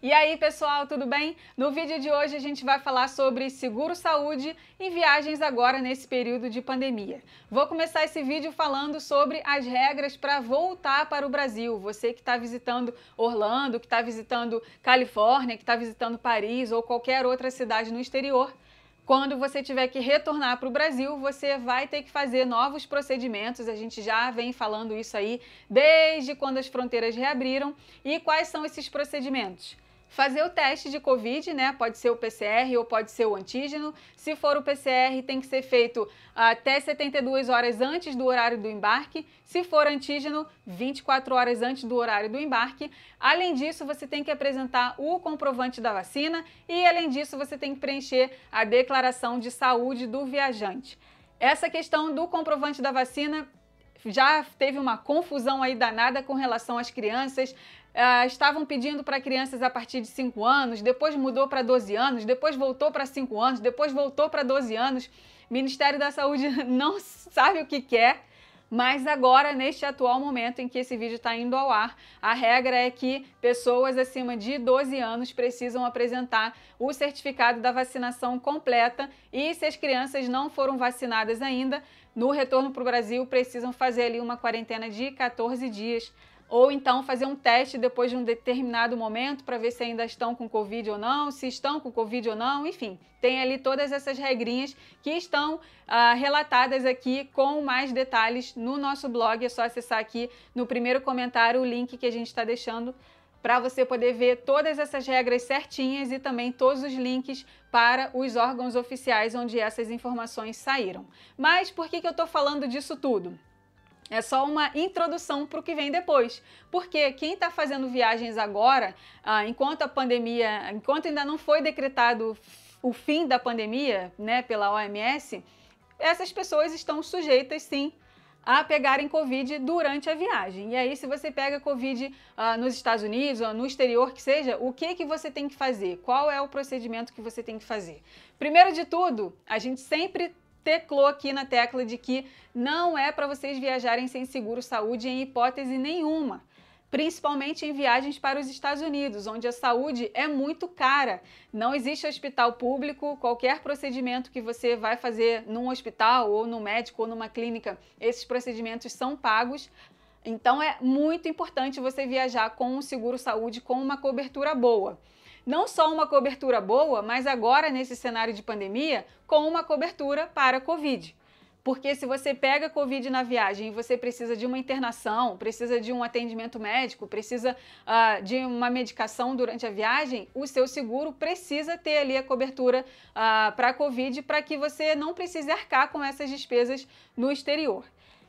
E aí, pessoal, tudo bem? No vídeo de hoje a gente vai falar sobre seguro saúde e viagens agora nesse período de pandemia. Vou começar esse vídeo falando sobre as regras para voltar para o Brasil. Você que está visitando Orlando, que está visitando Califórnia, que está visitando Paris ou qualquer outra cidade no exterior. Quando você tiver que retornar para o Brasil, você vai ter que fazer novos procedimentos. A gente já vem falando isso aí desde quando as fronteiras reabriram. E quais são esses procedimentos? fazer o teste de Covid, né? Pode ser o PCR ou pode ser o antígeno. Se for o PCR, tem que ser feito até 72 horas antes do horário do embarque. Se for antígeno, 24 horas antes do horário do embarque. Além disso, você tem que apresentar o comprovante da vacina e, além disso, você tem que preencher a declaração de saúde do viajante. Essa questão do comprovante da vacina já teve uma confusão aí danada com relação às crianças. Uh, estavam pedindo para crianças a partir de 5 anos, depois mudou para 12 anos, depois voltou para 5 anos, depois voltou para 12 anos. Ministério da Saúde não sabe o que quer. Mas agora, neste atual momento em que esse vídeo está indo ao ar, a regra é que pessoas acima de 12 anos precisam apresentar o certificado da vacinação completa e se as crianças não foram vacinadas ainda, no retorno para o Brasil precisam fazer ali uma quarentena de 14 dias ou então fazer um teste depois de um determinado momento para ver se ainda estão com Covid ou não, se estão com Covid ou não, enfim, tem ali todas essas regrinhas que estão ah, relatadas aqui com mais detalhes no nosso blog. É só acessar aqui no primeiro comentário o link que a gente está deixando para você poder ver todas essas regras certinhas e também todos os links para os órgãos oficiais onde essas informações saíram. Mas por que, que eu estou falando disso tudo? É só uma introdução para o que vem depois. Porque quem está fazendo viagens agora, ah, enquanto a pandemia, enquanto ainda não foi decretado o fim da pandemia, né, pela OMS, essas pessoas estão sujeitas sim a pegarem Covid durante a viagem. E aí, se você pega Covid ah, nos Estados Unidos ou no exterior que seja, o que, que você tem que fazer? Qual é o procedimento que você tem que fazer? Primeiro de tudo, a gente sempre teclou aqui na tecla de que não é para vocês viajarem sem seguro saúde em hipótese nenhuma. Principalmente em viagens para os Estados Unidos, onde a saúde é muito cara. Não existe hospital público, qualquer procedimento que você vai fazer num hospital ou no médico ou numa clínica, esses procedimentos são pagos. Então é muito importante você viajar com um seguro saúde com uma cobertura boa não só uma cobertura boa, mas agora nesse cenário de pandemia, com uma cobertura para Covid. Porque se você pega Covid na viagem e você precisa de uma internação, precisa de um atendimento médico, precisa uh, de uma medicação durante a viagem, o seu seguro precisa ter ali a cobertura uh, para Covid para que você não precise arcar com essas despesas no exterior.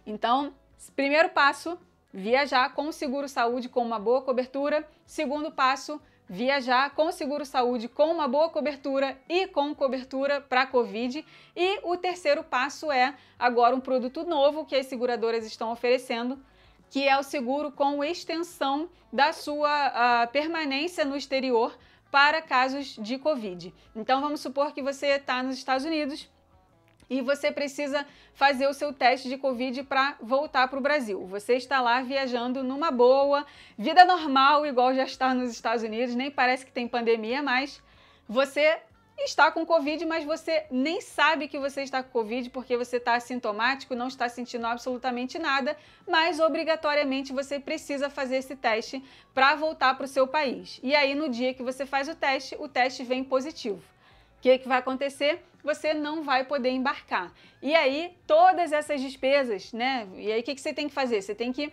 Então, primeiro passo, viajar com o seguro saúde com uma boa cobertura. Segundo passo, viajar com seguro saúde com uma boa cobertura e com cobertura para Covid. E o terceiro passo é agora um produto novo que as seguradoras estão oferecendo, que é o seguro com extensão da sua uh, permanência no exterior para casos de Covid. Então vamos supor que você está nos Estados Unidos e você precisa fazer o seu teste de Covid para voltar para o Brasil. Você está lá viajando numa boa, vida normal, igual já está nos Estados Unidos, nem parece que tem pandemia, mas você está com Covid, mas você nem sabe que você está com Covid porque você está assintomático, não está sentindo absolutamente nada, mas obrigatoriamente você precisa fazer esse teste para voltar para o seu país. E aí, no dia que você faz o teste, o teste vem positivo o que, que vai acontecer? Você não vai poder embarcar. E aí, todas essas despesas, né? E aí, o que, que você tem que fazer? Você tem que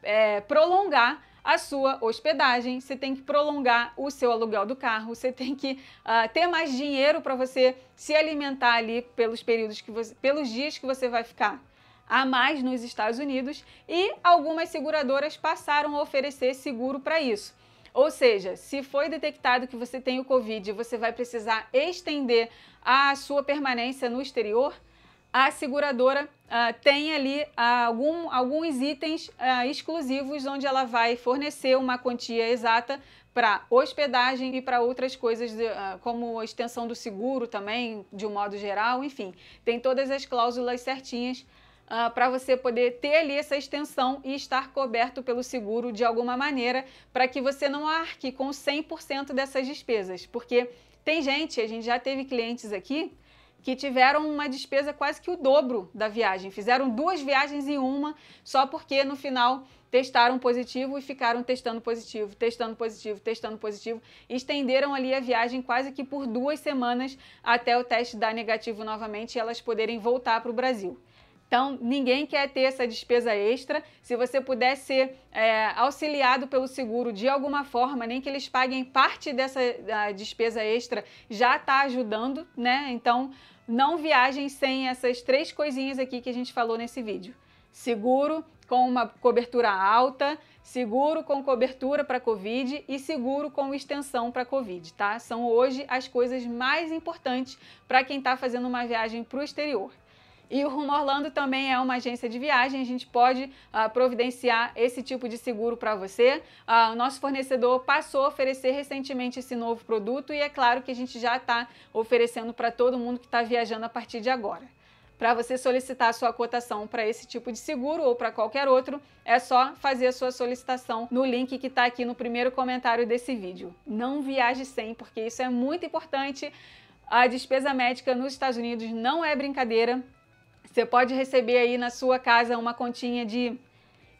é, prolongar a sua hospedagem, você tem que prolongar o seu aluguel do carro, você tem que uh, ter mais dinheiro para você se alimentar ali pelos períodos que você, pelos dias que você vai ficar a mais nos Estados Unidos e algumas seguradoras passaram a oferecer seguro para isso. Ou seja, se foi detectado que você tem o Covid e você vai precisar estender a sua permanência no exterior, a seguradora ah, tem ali ah, algum, alguns itens ah, exclusivos onde ela vai fornecer uma quantia exata para hospedagem e para outras coisas, de, como extensão do seguro também, de um modo geral, enfim, tem todas as cláusulas certinhas Uh, ah, para você poder ter ali essa extensão e estar coberto pelo seguro de alguma maneira, para que você não arque com 100% dessas despesas. Porque tem gente, a gente já teve clientes aqui, que tiveram uma despesa quase que o dobro da viagem. Fizeram duas viagens em uma, só porque no final testaram positivo e ficaram testando positivo, testando positivo, testando positivo. Estenderam ali a viagem quase que por duas semanas até o teste dar negativo novamente e elas poderem voltar para o Brasil. Então, ninguém quer ter essa despesa extra. Se você puder ser é, auxiliado pelo seguro de alguma forma, nem que eles paguem parte dessa despesa extra, já está ajudando, né? Então, não viajem sem essas três coisinhas aqui que a gente falou nesse vídeo. Seguro com uma cobertura alta, seguro com cobertura para Covid e seguro com extensão para Covid, tá? São hoje as coisas mais importantes para quem está fazendo uma viagem para o exterior. E o Rumo Orlando também é uma agência de viagem, a gente pode uh, providenciar esse tipo de seguro para você. Uh, o nosso fornecedor passou a oferecer recentemente esse novo produto e é claro que a gente já está oferecendo para todo mundo que está viajando a partir de agora. Para você solicitar a sua cotação para esse tipo de seguro ou para qualquer outro, é só fazer a sua solicitação no link que está aqui no primeiro comentário desse vídeo. Não viaje sem, porque isso é muito importante. A despesa médica nos Estados Unidos não é brincadeira você pode receber aí na sua casa uma continha de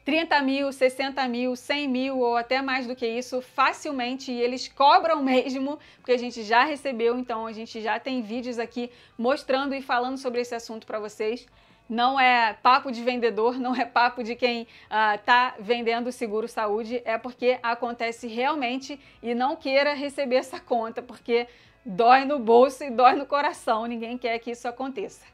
30 mil, 60 mil, 100 mil ou até mais do que isso facilmente e eles cobram mesmo, porque a gente já recebeu, então a gente já tem vídeos aqui mostrando e falando sobre esse assunto para vocês. Não é papo de vendedor, não é papo de quem está ah, vendendo seguro saúde, é porque acontece realmente e não queira receber essa conta, porque dói no bolso e dói no coração, ninguém quer que isso aconteça.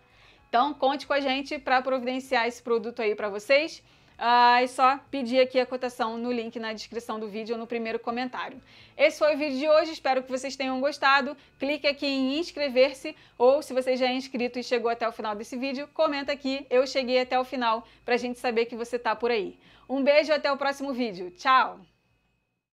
Então, conte com a gente para providenciar esse produto aí para vocês. Ah, é só pedir aqui a cotação no link na descrição do vídeo ou no primeiro comentário. Esse foi o vídeo de hoje, espero que vocês tenham gostado. Clique aqui em inscrever-se ou se você já é inscrito e chegou até o final desse vídeo, comenta aqui eu cheguei até o final para a gente saber que você está por aí. Um beijo e até o próximo vídeo. Tchau!